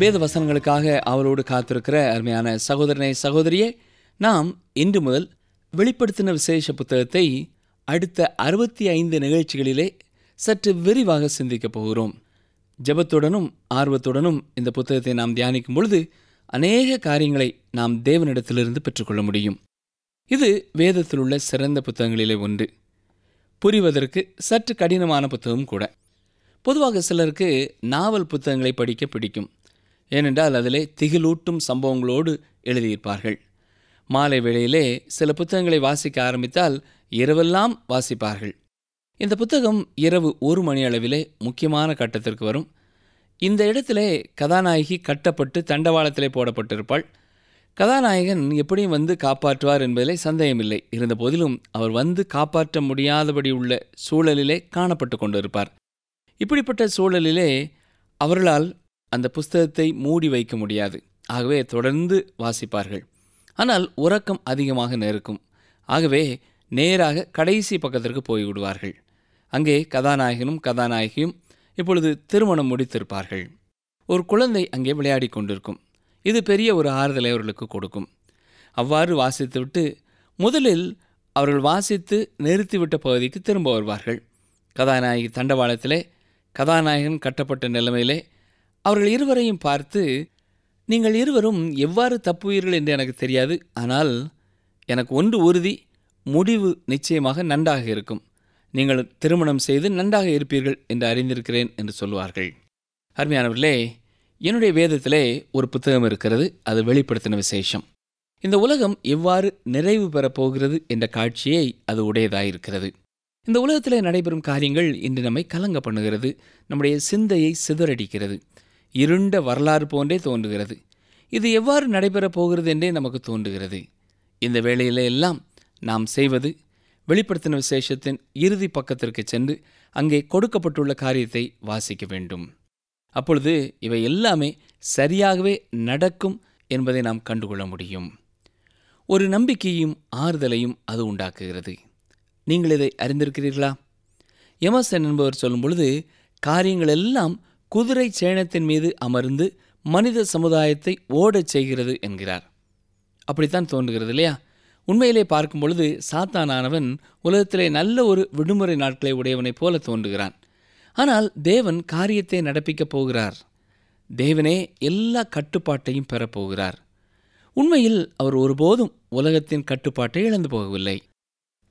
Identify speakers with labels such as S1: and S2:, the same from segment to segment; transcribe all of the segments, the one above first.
S1: வேத வசனங்களுக்காக அவரோடு காத்திருக்கிற அருமையான சகோதரனை சகோதரியே நாம் இன்று முதல் வெளிப்படுத்தின விசேஷ புத்தகத்தை அடுத்த அறுபத்தி ஐந்து நிகழ்ச்சிகளிலே சற்று விரிவாக சிந்திக்கப் போகிறோம் ஜபத்துடனும் ஆர்வத்துடனும் இந்த புத்தகத்தை நாம் தியானிக்கும் பொழுது அநேக காரியங்களை நாம் தேவனிடத்திலிருந்து பெற்றுக்கொள்ள முடியும் இது வேதத்தில் உள்ள சிறந்த புத்தகங்களிலே ஒன்று புரிவதற்கு சற்று கடினமான புத்தகம் கூட பொதுவாக சிலருக்கு நாவல் புத்தகங்களை படிக்க பிடிக்கும் ஏனென்றால் அதிலே திகிலூட்டும் சம்பவங்களோடு எழுதியிருப்பார்கள் மாலை வேளையிலே சில புத்தகங்களை வாசிக்க ஆரம்பித்தால் இரவெல்லாம் வாசிப்பார்கள் இந்த புத்தகம் இரவு ஒரு மணி அளவிலே முக்கியமான கட்டத்திற்கு வரும் இந்த இடத்திலே கதாநாயகி கட்டப்பட்டு தண்டவாளத்திலே போடப்பட்டிருப்பாள் கதாநாயகன் எப்படியும் வந்து காப்பாற்றுவார் என்பதிலே சந்தேகமில்லை இருந்த போதிலும் அவர் வந்து காப்பாற்ற முடியாதபடி உள்ள சூழலிலே காணப்பட்டு கொண்டிருப்பார் இப்படிப்பட்ட சூழலிலே அவர்களால் அந்த புஸ்தகத்தை மூடி வைக்க முடியாது ஆகவே தொடர்ந்து வாசிப்பார்கள் ஆனால் உறக்கம் அதிகமாக நெருக்கும் ஆகவே நேராக கடைசி பக்கத்திற்கு போய்விடுவார்கள் அங்கே கதாநாயகனும் கதாநாயகியும் இப்பொழுது திருமணம் முடித்திருப்பார்கள் ஒரு குழந்தை அங்கே விளையாடி கொண்டிருக்கும் இது பெரிய ஒரு ஆறுதலை அவர்களுக்கு கொடுக்கும் அவ்வாறு வாசித்துவிட்டு முதலில் அவர்கள் வாசித்து நிறுத்திவிட்ட பகுதிக்கு திரும்ப வருவார்கள் கதாநாயகி தண்டவாளத்திலே கதாநாயகன் கட்டப்பட்ட நிலைமையிலே அவர்கள் இருவரையும் பார்த்து நீங்கள் இருவரும் எவ்வாறு தப்புவீர்கள் என்று எனக்கு தெரியாது ஆனால் எனக்கு ஒன்று உறுதி முடிவு நிச்சயமாக நன்றாக இருக்கும் நீங்கள் திருமணம் செய்து நன்றாக இருப்பீர்கள் என்று அறிந்திருக்கிறேன் என்று சொல்வார்கள் அருமையானவர்களே என்னுடைய வேதத்திலே ஒரு புத்தகம் இருக்கிறது அது வெளிப்படுத்தின விசேஷம் இந்த உலகம் எவ்வாறு நிறைவு பெறப் போகிறது என்ற காட்சியை அது உடையதாயிருக்கிறது இந்த உலகத்திலே நடைபெறும் காரியங்கள் இன்று நம்மை கலங்க பண்ணுகிறது நம்முடைய சிந்தையை சிதறடிக்கிறது இருண்ட வரலாறு போன்றே தோன்றுகிறது இது எவ்வாறு நடைபெறப் போகிறது என்றே நமக்கு தோன்றுகிறது இந்த வேளையில எல்லாம் நாம் செய்வது வெளிப்படுத்தின விசேஷத்தின் இறுதி பக்கத்திற்கு சென்று அங்கே கொடுக்கப்பட்டுள்ள காரியத்தை வாசிக்க வேண்டும் அப்பொழுது இவை எல்லாமே சரியாகவே நடக்கும் என்பதை நாம் கண்டுகொள்ள முடியும் ஒரு நம்பிக்கையும் ஆறுதலையும் அது உண்டாக்குகிறது நீங்கள் இதை அறிந்திருக்கிறீர்களா எமசன் என்பவர் சொல்லும் பொழுது காரியங்கள் எல்லாம் குதிரை சேனத்தின் மீது அமர்ந்து மனித சமுதாயத்தை ஓடச் செய்கிறது என்கிறார் அப்படித்தான் தோன்றுகிறது இல்லையா உண்மையிலே பார்க்கும் பொழுது சாத்தானானவன் உலகத்திலே நல்ல ஒரு விடுமுறை நாட்களை உடையவனைப் போல தோன்றுகிறான் ஆனால் தேவன் காரியத்தை நடப்பிக்கப் போகிறார் தேவனே எல்லா கட்டுப்பாட்டையும் பெறப்போகிறார் உண்மையில் அவர் ஒருபோதும் உலகத்தின் கட்டுப்பாட்டை இழந்து போகவில்லை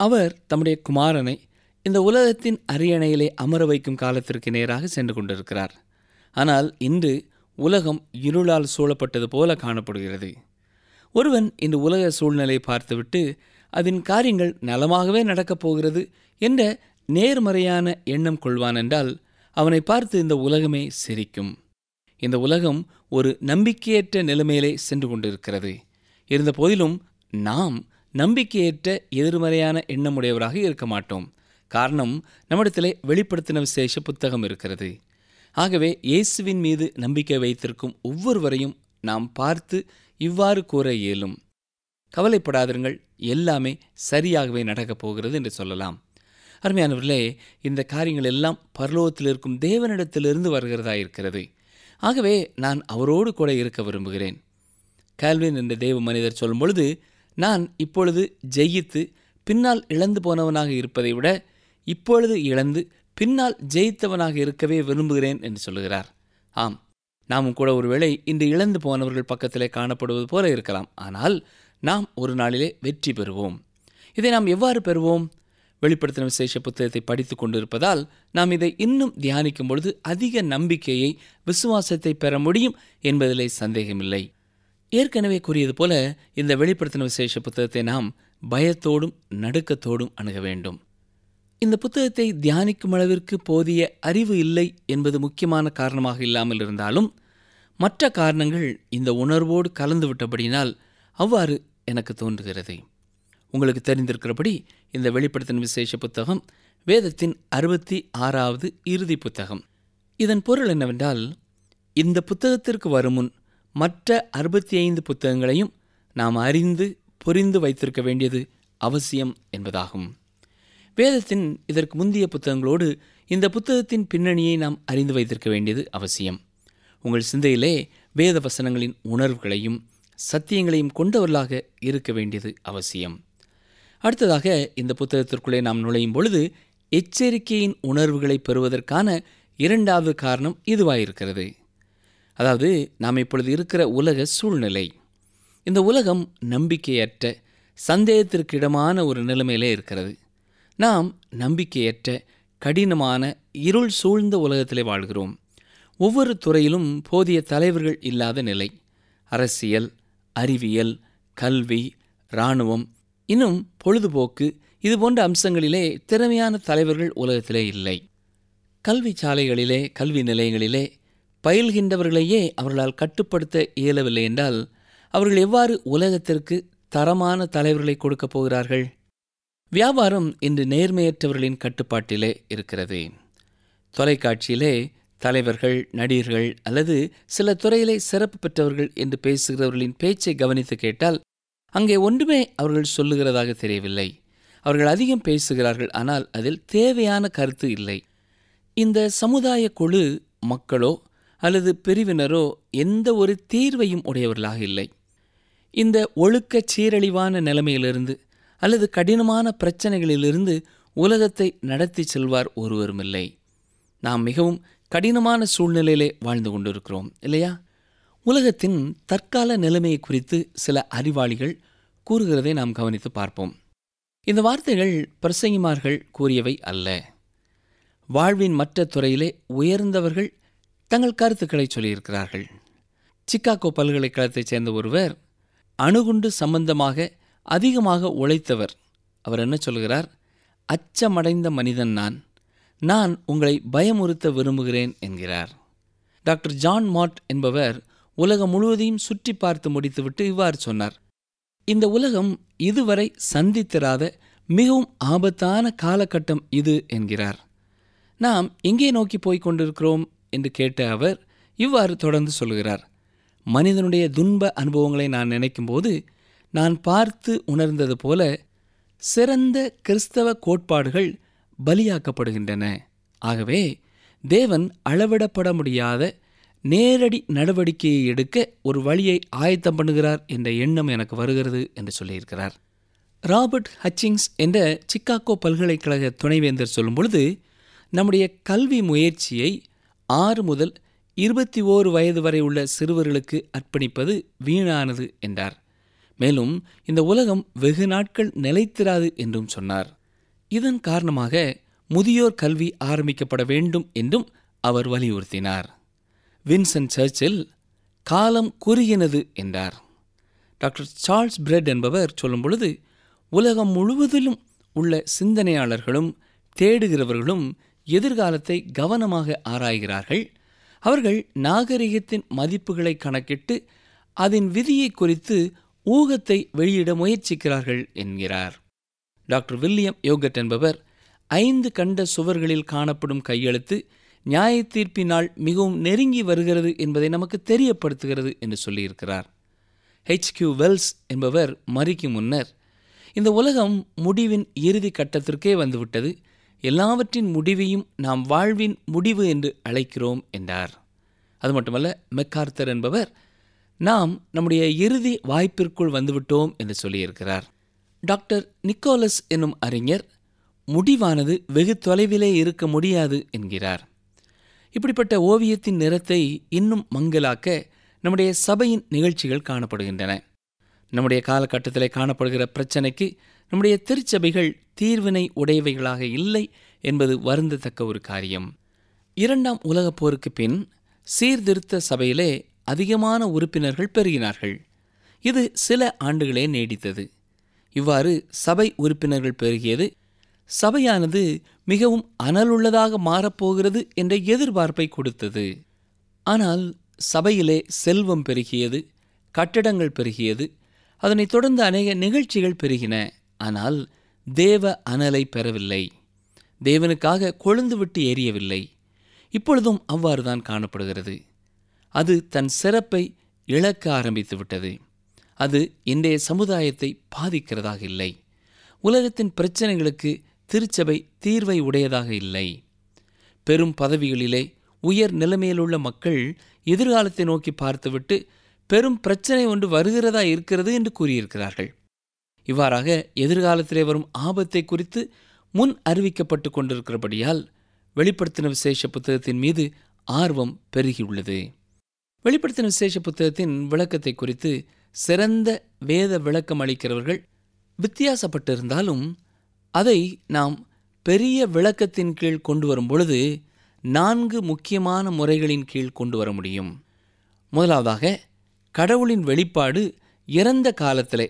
S1: அவர் தம்முடைய குமாரனை இந்த உலகத்தின் அரியணையிலே அமர வைக்கும் காலத்திற்கு நேராக சென்று கொண்டிருக்கிறார் ஆனால் இன்று உலகம் இருளால் சூழப்பட்டது போல காணப்படுகிறது ஒருவன் இந்த உலக சூழ்நிலையை பார்த்துவிட்டு அதன் காரியங்கள் நலமாகவே நடக்கப் போகிறது என்ற நேர்மறையான எண்ணம் கொள்வான் என்றால் அவனை பார்த்து இந்த உலகமே சிரிக்கும் இந்த உலகம் ஒரு நம்பிக்கையற்ற நிலைமையிலே சென்று கொண்டிருக்கிறது இருந்த போதிலும் நாம் நம்பிக்கையற்ற எதிர்மறையான எண்ணமுடையவராக இருக்க மாட்டோம் காரணம் நம்மிடத்திலே வெளிப்படுத்தின விசேஷ புத்தகம் இருக்கிறது ஆகவே இயேசுவின் மீது நம்பிக்கை வைத்திருக்கும் ஒவ்வொருவரையும் நாம் பார்த்து இவ்வாறு கூற இயலும் கவலைப்படாதிருங்கள் எல்லாமே சரியாகவே நடக்கப் போகிறது என்று சொல்லலாம் அருமையானவர்களே இந்த காரியங்கள் எல்லாம் பரலோகத்தில் இருக்கும் தேவனிடத்திலிருந்து வருகிறதா இருக்கிறது ஆகவே நான் அவரோடு கூட இருக்க விரும்புகிறேன் கால்வின் என்ற தேவ மனிதர் சொல்லும் பொழுது நான் இப்பொழுது ஜெயித்து பின்னால் இழந்து போனவனாக இருப்பதை விட இப்பொழுது இழந்து பின்னால் ஜெயித்தவனாக இருக்கவே விரும்புகிறேன் என்று சொல்லுகிறார் ஆம் நாமும் கூட ஒருவேளை இன்று இழந்து போனவர்கள் பக்கத்திலே காணப்படுவது போல இருக்கலாம் ஆனால் நாம் ஒரு நாளிலே வெற்றி பெறுவோம் இதை நாம் எவ்வாறு பெறுவோம் வெளிப்படுத்தின விசேஷ புத்தகத்தை படித்து கொண்டிருப்பதால் நாம் இதை இன்னும் தியானிக்கும் பொழுது அதிக நம்பிக்கையை விசுவாசத்தை பெற முடியும் என்பதிலே சந்தேகமில்லை ஏற்கனவே கூறியது போல இந்த வெளிப்படுத்தின விசேஷ புத்தகத்தை நாம் பயத்தோடும் நடுக்கத்தோடும் அணுக வேண்டும் இந்த புத்தகத்தை தியானிக்கும் அளவிற்கு போதிய அறிவு இல்லை என்பது முக்கியமான காரணமாக இல்லாமல் இருந்தாலும் மற்ற காரணங்கள் இந்த உணர்வோடு கலந்து அவ்வாறு எனக்கு தோன்றுகிறது உங்களுக்கு தெரிந்திருக்கிறபடி இந்த வெளிப்படுத்தின விசேஷ புத்தகம் வேதத்தின் அறுபத்தி ஆறாவது இறுதி புத்தகம் இதன் பொருள் என்னவென்றால் இந்த புத்தகத்திற்கு வரும் முன் மற்ற அறுபத்தி ஐந்து புத்தகங்களையும் நாம் அறிந்து புரிந்து வைத்திருக்க வேண்டியது அவசியம் என்பதாகும் வேதத்தின் இதற்கு முந்தைய புத்தகங்களோடு இந்த புத்தகத்தின் பின்னணியை நாம் அறிந்து வைத்திருக்க வேண்டியது அவசியம் உங்கள் சிந்தையிலே வேத வசனங்களின் உணர்வுகளையும் சத்தியங்களையும் கொண்டவர்களாக இருக்க வேண்டியது அவசியம் அடுத்ததாக இந்த புத்தகத்திற்குள்ளே நாம் நுழையும் பொழுது எச்சரிக்கையின் உணர்வுகளை பெறுவதற்கான இரண்டாவது காரணம் இதுவாயிருக்கிறது அதாவது நாம் இப்பொழுது இருக்கிற உலக சூழ்நிலை இந்த உலகம் நம்பிக்கையற்ற சந்தேகத்திற்கு இடமான ஒரு நிலைமையிலே இருக்கிறது நாம் நம்பிக்கையற்ற கடினமான இருள் சூழ்ந்த உலகத்திலே வாழ்கிறோம் ஒவ்வொரு துறையிலும் போதிய தலைவர்கள் இல்லாத நிலை அரசியல் அறிவியல் கல்வி இராணுவம் இன்னும் பொழுதுபோக்கு இதுபோன்ற அம்சங்களிலே திறமையான தலைவர்கள் உலகத்திலே இல்லை கல்வி சாலைகளிலே கல்வி நிலையங்களிலே பயில்கின்றவர்களையே அவர்களால் கட்டுப்படுத்த இயலவில்லை என்றால் அவர்கள் எவ்வாறு உலகத்திற்கு தரமான தலைவர்களை கொடுக்கப் போகிறார்கள் வியாபாரம் இன்று நேர்மையற்றவர்களின் கட்டுப்பாட்டிலே இருக்கிறது தொலைக்காட்சியிலே தலைவர்கள் நடிகர்கள் அல்லது சில துறையிலே சிறப்பு பெற்றவர்கள் என்று பேசுகிறவர்களின் பேச்சை கவனித்து கேட்டால் அங்கே ஒன்றுமே அவர்கள் சொல்லுகிறதாக தெரியவில்லை அவர்கள் அதிகம் பேசுகிறார்கள் ஆனால் அதில் தேவையான கருத்து இல்லை இந்த சமுதாய குழு மக்களோ அல்லது பிரிவினரோ எந்த ஒரு தீர்வையும் உடையவர்களாக இல்லை இந்த ஒழுக்க சீரழிவான நிலைமையிலிருந்து அல்லது கடினமான பிரச்சனைகளிலிருந்து உலகத்தை நடத்தி செல்வார் ஒருவருமில்லை நாம் மிகவும் கடினமான சூழ்நிலையிலே வாழ்ந்து கொண்டிருக்கிறோம் இல்லையா உலகத்தின் தற்கால நிலைமையை குறித்து சில அறிவாளிகள் கூறுகிறதை நாம் கவனித்து பார்ப்போம் இந்த வார்த்தைகள் பிரசங்கிமார்கள் கூறியவை அல்ல வாழ்வின் மற்ற துறையிலே உயர்ந்தவர்கள் தங்கள் கருத்துக்களை சொல்லியிருக்கிறார்கள் சிக்காகோ பல்கலைக்கழகத்தைச் சேர்ந்த ஒருவர் அணுகுண்டு சம்பந்தமாக அதிகமாக உழைத்தவர் அவர் என்ன சொல்கிறார் அச்சமடைந்த மனிதன் நான் நான் உங்களை பயமுறுத்த விரும்புகிறேன் என்கிறார் டாக்டர் ஜான் மாட் என்பவர் உலகம் முழுவதையும் சுற்றி பார்த்து முடித்துவிட்டு இவ்வாறு சொன்னார் இந்த உலகம் இதுவரை சந்தித்திராத மிகவும் ஆபத்தான காலகட்டம் இது என்கிறார் நாம் எங்கே நோக்கி போய்க் கொண்டிருக்கிறோம் என்று கேட்ட அவர் இவ்வாறு தொடர்ந்து சொல்கிறார் மனிதனுடைய துன்ப அனுபவங்களை நான் நினைக்கும்போது நான் பார்த்து உணர்ந்தது போல சிறந்த கிறிஸ்தவ கோட்பாடுகள் பலியாக்கப்படுகின்றன ஆகவே தேவன் அளவிடப்பட முடியாத நேரடி நடவடிக்கையை எடுக்க ஒரு வழியை ஆயத்தம் பண்ணுகிறார் என்ற எண்ணம் எனக்கு வருகிறது என்று சொல்லியிருக்கிறார் ராபர்ட் ஹச்சிங்ஸ் என்ற சிக்காகோ பல்கலைக்கழக துணைவேந்தர் சொல்லும் பொழுது நம்முடைய கல்வி முயற்சியை ஆறு முதல் இருபத்தி ஓரு வயது வரை உள்ள சிறுவர்களுக்கு அர்ப்பணிப்பது வீணானது என்றார் மேலும் இந்த உலகம் வெகு நாட்கள் நிலைத்திராது என்றும் சொன்னார் இதன் காரணமாக முதியோர் கல்வி ஆரம்பிக்கப்பட வேண்டும் என்றும் அவர் வலியுறுத்தினார் வின்சென்ட் சர்ச்சில் காலம் குறுகினது என்றார் டாக்டர் சார்ல்ஸ் பிரெட் என்பவர் சொல்லும் பொழுது உலகம் முழுவதிலும் உள்ள சிந்தனையாளர்களும் தேடுகிறவர்களும் எதிர்காலத்தை கவனமாக ஆராய்கிறார்கள் அவர்கள் நாகரிகத்தின் மதிப்புகளை கணக்கிட்டு அதன் விதியை குறித்து ஊகத்தை வெளியிட முயற்சிக்கிறார்கள் என்கிறார் டாக்டர் வில்லியம் யோகட் என்பவர் ஐந்து கண்ட சுவர்களில் காணப்படும் கையெழுத்து நியாய தீர்ப்பினால் மிகவும் நெருங்கி வருகிறது என்பதை நமக்கு தெரியப்படுத்துகிறது என்று சொல்லியிருக்கிறார் ஹெச் கியூ வெல்ஸ் என்பவர் மறிக்கு முன்னர் இந்த உலகம் முடிவின் இறுதி கட்டத்திற்கே வந்துவிட்டது எல்லாவற்றின் முடிவையும் நாம் வாழ்வின் முடிவு என்று அழைக்கிறோம் என்றார் அது மட்டுமல்ல மெக்கார்த்தர் என்பவர் நாம் நம்முடைய இறுதி வாய்ப்பிற்குள் வந்துவிட்டோம் என்று சொல்லியிருக்கிறார் டாக்டர் நிக்கோலஸ் என்னும் அறிஞர் முடிவானது வெகு தொலைவிலே இருக்க முடியாது என்கிறார் இப்படிப்பட்ட ஓவியத்தின் நிறத்தை இன்னும் மங்கலாக்க நம்முடைய சபையின் நிகழ்ச்சிகள் காணப்படுகின்றன நம்முடைய காலகட்டத்தில் காணப்படுகிற பிரச்சனைக்கு நம்முடைய திருச்சபைகள் தீர்வினை உடையவைகளாக இல்லை என்பது வருந்தத்தக்க ஒரு காரியம் இரண்டாம் உலகப் போருக்கு பின் சீர்திருத்த சபையிலே அதிகமான உறுப்பினர்கள் பெறுகினார்கள் இது சில ஆண்டுகளே நீடித்தது இவ்வாறு சபை உறுப்பினர்கள் பெருகியது சபையானது மிகவும் அனலுள்ளதாக மாறப்போகிறது என்ற எதிர்பார்ப்பை கொடுத்தது ஆனால் சபையிலே செல்வம் பெருகியது கட்டடங்கள் பெருகியது அதனைத் தொடர்ந்து அநேக நிகழ்ச்சிகள் பெருகின ஆனால் தேவ அனலை பெறவில்லை தேவனுக்காக கொழுந்துவிட்டு எரியவில்லை இப்பொழுதும் அவ்வாறுதான் காணப்படுகிறது அது தன் சிறப்பை இழக்க ஆரம்பித்து விட்டது அது இன்றைய சமுதாயத்தை பாதிக்கிறதாக இல்லை உலகத்தின் பிரச்சனைகளுக்கு திருச்சபை தீர்வை உடையதாக இல்லை பெரும் பதவிகளிலே உயர் நிலைமையிலுள்ள மக்கள் எதிர்காலத்தை நோக்கி பார்த்துவிட்டு பெரும் பிரச்சனை ஒன்று வருகிறதா இருக்கிறது என்று கூறியிருக்கிறார்கள் இவ்வாறாக எதிர்காலத்திலே வரும் ஆபத்தை குறித்து முன் அறிவிக்கப்பட்டு கொண்டிருக்கிறபடியால் வெளிப்படுத்தின விசேஷ புத்தகத்தின் மீது ஆர்வம் பெருகியுள்ளது வெளிப்படுத்தின விசேஷ புத்தகத்தின் விளக்கத்தை குறித்து சிறந்த வேத விளக்கம் அளிக்கிறவர்கள் வித்தியாசப்பட்டிருந்தாலும் அதை நாம் பெரிய விளக்கத்தின் கீழ் கொண்டு வரும் பொழுது நான்கு முக்கியமான முறைகளின் கீழ் கொண்டு வர முடியும் முதலாவதாக கடவுளின் வெளிப்பாடு இறந்த காலத்திலே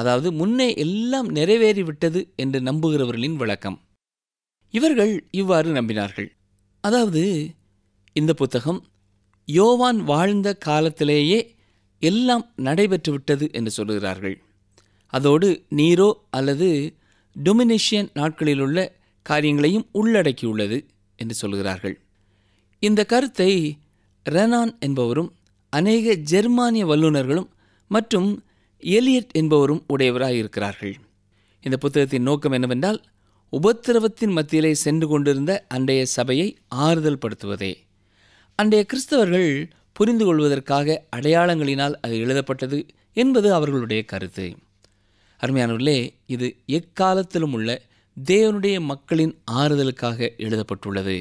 S1: அதாவது முன்னே எல்லாம் நிறைவேறிவிட்டது என்று நம்புகிறவர்களின் விளக்கம் இவர்கள் இவ்வாறு நம்பினார்கள் அதாவது இந்த புத்தகம் யோவான் வாழ்ந்த காலத்திலேயே எல்லாம் நடைபெற்றுவிட்டது என்று சொல்லுகிறார்கள் அதோடு நீரோ அல்லது டொமினேஷியன் நாட்களிலுள்ள காரியங்களையும் உள்ளடக்கியுள்ளது என்று சொல்கிறார்கள் இந்த கருத்தை ரெனான் என்பவரும் அநேக ஜெர்மானிய வல்லுநர்களும் மற்றும் எலியட் என்பவரும் உடையவராக இருக்கிறார்கள் இந்த புத்தகத்தின் நோக்கம் என்னவென்றால் உபத்திரவத்தின் மத்தியிலே சென்று கொண்டிருந்த அன்றைய சபையை ஆறுதல் படுத்துவதே அன்றைய கிறிஸ்தவர்கள் புரிந்து கொள்வதற்காக அடையாளங்களினால் அது எழுதப்பட்டது என்பது அவர்களுடைய கருத்து அருமையானவர்களே இது எக்காலத்திலும் உள்ள தேவனுடைய மக்களின் ஆறுதலுக்காக எழுதப்பட்டுள்ளது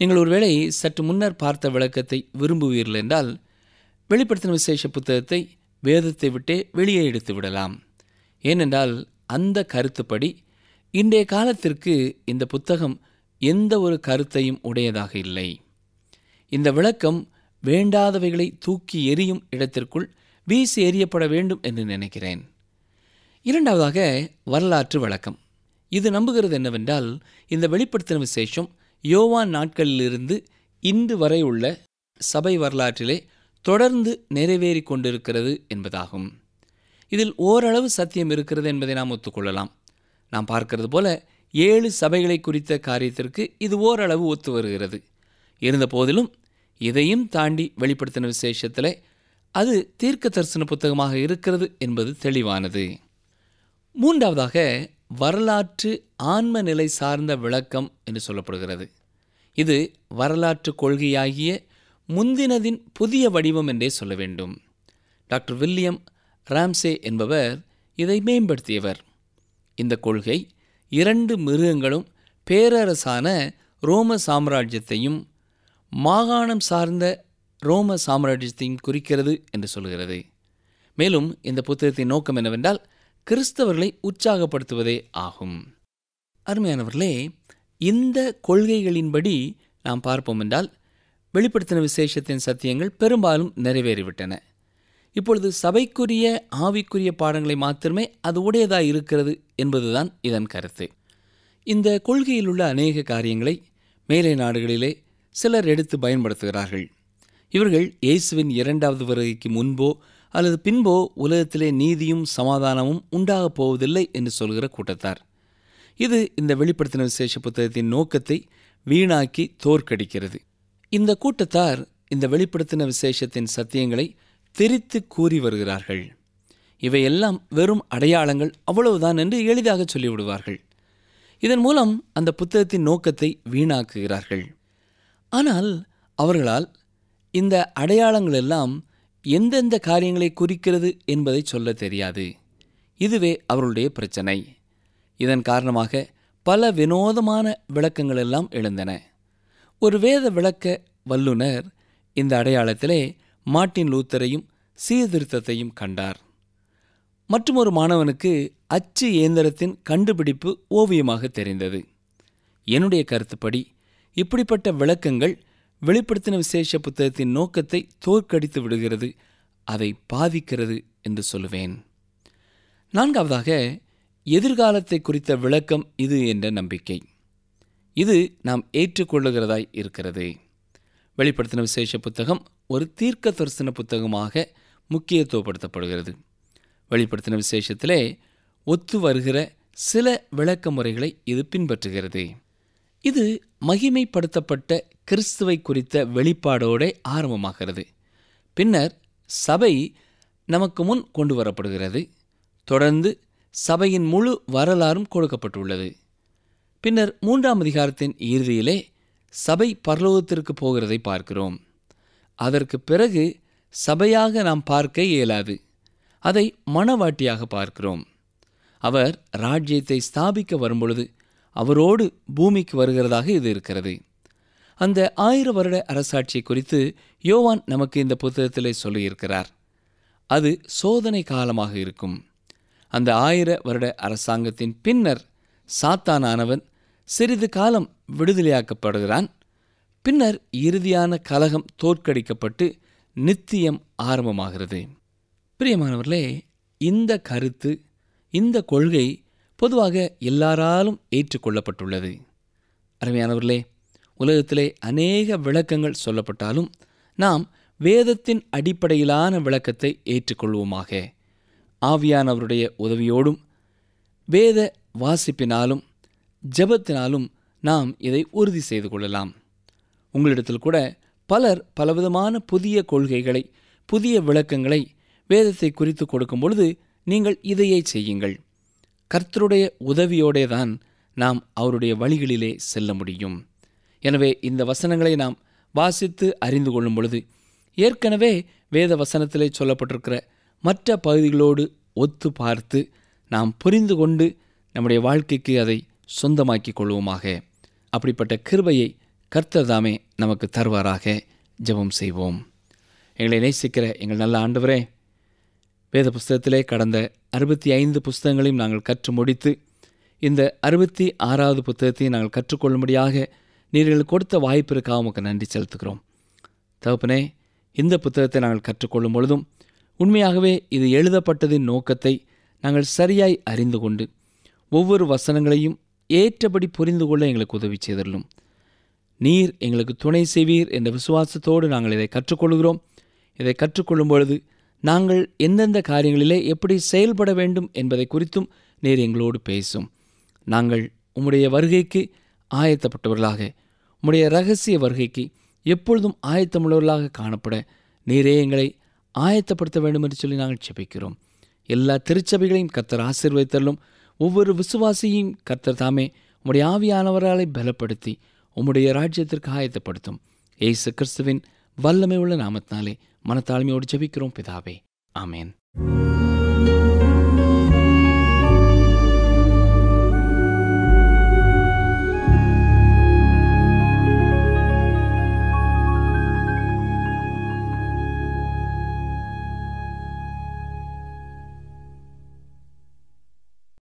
S1: நீங்கள் ஒருவேளை சற்று முன்னர் பார்த்த விளக்கத்தை விரும்புவீர்கள் என்றால் வெளிப்படுத்தின விசேஷ புத்தகத்தை வேதத்தை விட்டே வெளியே எடுத்து விடலாம் ஏனென்றால் அந்த கருத்துப்படி இன்றைய காலத்திற்கு இந்த புத்தகம் எந்த ஒரு கருத்தையும் உடையதாக இல்லை இந்த விளக்கம் வேண்டாதவைகளை தூக்கி எரியும் இடத்திற்குள் வீசி எறியப்பட வேண்டும் என்று நினைக்கிறேன் இரண்டாவதாக வரலாற்று வழக்கம் இது நம்புகிறது என்னவென்றால் இந்த வெளிப்படுத்தின விசேஷம் யோவான் நாட்களிலிருந்து இன்று வரை உள்ள சபை வரலாற்றிலே தொடர்ந்து நிறைவேறி கொண்டிருக்கிறது என்பதாகும் இதில் ஓரளவு சத்தியம் இருக்கிறது என்பதை நாம் ஒத்துக்கொள்ளலாம் நாம் பார்க்கிறது போல ஏழு சபைகளை குறித்த காரியத்திற்கு இது ஓரளவு ஒத்து வருகிறது இருந்த போதிலும் இதையும் தாண்டி வெளிப்படுத்தின விசேஷத்தில் அது தீர்க்க தரிசன புத்தகமாக இருக்கிறது என்பது தெளிவானது மூன்றாவதாக வரலாற்று ஆன்ம நிலை சார்ந்த விளக்கம் என்று சொல்லப்படுகிறது இது வரலாற்று கொள்கையாகிய முந்தினதின் புதிய வடிவம் என்றே சொல்ல வேண்டும் டாக்டர் வில்லியம் ராம்சே என்பவர் இதை மேம்படுத்தியவர் இந்த கொள்கை இரண்டு மிருகங்களும் பேரரசான ரோம சாம்ராஜ்யத்தையும் மாகாணம் சார்ந்த ரோம சாம்ராஜ்யத்தையும் குறிக்கிறது என்று சொல்கிறது மேலும் இந்த புத்தகத்தின் நோக்கம் என்னவென்றால் கிறிஸ்தவர்களை உற்சாகப்படுத்துவதே ஆகும் அருமையானவர்களே இந்த கொள்கைகளின்படி நாம் பார்ப்போம் என்றால் வெளிப்படுத்தின விசேஷத்தின் சத்தியங்கள் பெரும்பாலும் நிறைவேறிவிட்டன இப்பொழுது சபைக்குரிய ஆவிக்குரிய பாடங்களை மாத்திரமே அது உடையதாக இருக்கிறது என்பதுதான் இதன் கருத்து இந்த கொள்கையில் உள்ள அநேக காரியங்களை மேலை நாடுகளிலே சிலர் எடுத்து பயன்படுத்துகிறார்கள் இவர்கள் இயேசுவின் இரண்டாவது வருகைக்கு முன்போ அல்லது பின்போ உலகத்திலே நீதியும் சமாதானமும் உண்டாகப் போவதில்லை என்று சொல்கிற கூட்டத்தார் இது இந்த வெளிப்படுத்தின விசேஷ புத்தகத்தின் நோக்கத்தை வீணாக்கி தோற்கடிக்கிறது இந்த கூட்டத்தார் இந்த வெளிப்படுத்தின விசேஷத்தின் சத்தியங்களை தெரித்து கூறி வருகிறார்கள் இவையெல்லாம் வெறும் அடையாளங்கள் அவ்வளவுதான் என்று எளிதாக சொல்லிவிடுவார்கள் இதன் மூலம் அந்த புத்தகத்தின் நோக்கத்தை வீணாக்குகிறார்கள் ஆனால் அவர்களால் இந்த அடையாளங்கள் எல்லாம் எந்தெந்த காரியங்களை குறிக்கிறது என்பதை சொல்ல தெரியாது இதுவே அவருடைய பிரச்சனை இதன் காரணமாக பல வினோதமான விளக்கங்கள் எல்லாம் எழுந்தன ஒரு வேத விளக்க வல்லுனர் இந்த அடையாளத்திலே மாட்டின் லூத்தரையும் சீர்திருத்தத்தையும் கண்டார் மற்றும் ஒரு மாணவனுக்கு அச்சு இயந்திரத்தின் கண்டுபிடிப்பு ஓவியமாக தெரிந்தது என்னுடைய கருத்துப்படி இப்படிப்பட்ட விளக்கங்கள் வெளிப்படுத்தின விசேஷ புத்தகத்தின் நோக்கத்தை தோற்கடித்து விடுகிறது அதை பாதிக்கிறது என்று சொல்லுவேன் நான்காவதாக எதிர்காலத்தை குறித்த விளக்கம் இது என்ற நம்பிக்கை இது நாம் ஏற்றுக்கொள்ளுகிறதாய் இருக்கிறது வெளிப்படுத்தின விசேஷ புத்தகம் ஒரு தீர்க்க தரிசன புத்தகமாக முக்கியத்துவப்படுத்தப்படுகிறது வெளிப்படுத்தின விசேஷத்திலே ஒத்து வருகிற சில விளக்க முறைகளை இது பின்பற்றுகிறது இது மகிமைப்படுத்தப்பட்ட கிறிஸ்துவை குறித்த வெளிப்பாடோட ஆரம்பமாகிறது பின்னர் சபை நமக்கு முன் கொண்டு வரப்படுகிறது தொடர்ந்து சபையின் முழு வரலாறும் கொடுக்கப்பட்டுள்ளது பின்னர் மூன்றாம் அதிகாரத்தின் இறுதியிலே சபை பரலோகத்திற்கு போகிறதை பார்க்கிறோம் அதற்கு பிறகு சபையாக நாம் பார்க்க இயலாது அதை மனவாட்டியாக பார்க்கிறோம் அவர் ராஜ்யத்தை ஸ்தாபிக்க வரும்பொழுது அவரோடு பூமிக்கு வருகிறதாக இது இருக்கிறது அந்த ஆயிர வருட அரசாட்சி குறித்து யோவான் நமக்கு இந்த புத்தகத்தில் சொல்லியிருக்கிறார் அது சோதனை காலமாக இருக்கும் அந்த ஆயிர வருட அரசாங்கத்தின் பின்னர் சாத்தானானவன் சிறிது காலம் விடுதலையாக்கப்படுகிறான் பின்னர் இறுதியான கலகம் தோற்கடிக்கப்பட்டு நித்தியம் ஆரம்பமாகிறது பிரியமானவர்களே இந்த கருத்து இந்த கொள்கை பொதுவாக எல்லாராலும் ஏற்றுக்கொள்ளப்பட்டுள்ளது அருமையானவர்களே உலகத்திலே அநேக விளக்கங்கள் சொல்லப்பட்டாலும் நாம் வேதத்தின் அடிப்படையிலான விளக்கத்தை ஏற்றுக்கொள்வோமாக ஆவியானவருடைய உதவியோடும் வேத வாசிப்பினாலும் ஜபத்தினாலும் நாம் இதை உறுதி செய்து கொள்ளலாம் உங்களிடத்தில் கூட பலர் பலவிதமான புதிய கொள்கைகளை புதிய விளக்கங்களை வேதத்தை குறித்து கொடுக்கும் பொழுது நீங்கள் இதையே செய்யுங்கள் கர்த்தருடைய உதவியோடே தான் நாம் அவருடைய வழிகளிலே செல்ல முடியும் எனவே இந்த வசனங்களை நாம் வாசித்து அறிந்து கொள்ளும் பொழுது ஏற்கனவே வேத வசனத்திலே சொல்லப்பட்டிருக்கிற மற்ற பகுதிகளோடு ஒத்து பார்த்து நாம் புரிந்து கொண்டு நம்முடைய வாழ்க்கைக்கு அதை சொந்தமாக்கி கொள்வோமாக அப்படிப்பட்ட கிருபையை கர்த்தர் தாமே நமக்கு தருவாராக ஜெபம் செய்வோம் எங்களை நேசிக்கிற எங்கள் நல்ல ஆண்டவரே வேத புஸ்தகத்திலே கடந்த அறுபத்தி ஐந்து புஸ்தகங்களையும் நாங்கள் கற்று முடித்து இந்த அறுபத்தி ஆறாவது புத்தகத்தையும் நாங்கள் கற்றுக்கொள்ளும்படியாக நீங்கள் கொடுத்த வாய்ப்பிற்காக உமக்கு நன்றி செலுத்துகிறோம் தகப்பனே இந்த புத்தகத்தை நாங்கள் கற்றுக்கொள்ளும் பொழுதும் உண்மையாகவே இது எழுதப்பட்டதின் நோக்கத்தை நாங்கள் சரியாய் அறிந்து கொண்டு ஒவ்வொரு வசனங்களையும் ஏற்றபடி புரிந்து கொள்ள எங்களுக்கு உதவி செய்திருளும் நீர் எங்களுக்கு துணை செய்வீர் என்ற விசுவாசத்தோடு நாங்கள் இதை கற்றுக்கொள்கிறோம் இதை கற்றுக்கொள்ளும் பொழுது நாங்கள் எந்தெந்த காரியங்களிலே எப்படி செயல்பட வேண்டும் என்பதை குறித்தும் நீர் எங்களோடு பேசும் நாங்கள் உம்முடைய வருகைக்கு ஆயத்தப்பட்டவர்களாக உம்முடைய ரகசிய வருகைக்கு எப்பொழுதும் ஆயத்தமுள்ளவர்களாக காணப்பட நீரே எங்களை ஆயத்தப்படுத்த வேண்டும் என்று சொல்லி நாங்கள் செபிக்கிறோம் எல்லா திருச்சபைகளையும் கர்த்தர் ஆசீர்வதித்தலும் ஒவ்வொரு விசுவாசியையும் கர்த்தர் தாமே உம்முடைய ஆவியானவர்களை பலப்படுத்தி உம்முடைய ராஜ்யத்திற்கு ஆயத்தப்படுத்தும் ஏசு கிறிஸ்துவின் வல்லமை உள்ள நாமத்தினாலே மனத்தாழ்மையோடு ஜபிக்கிறோம் பிதாவே ஆமேன்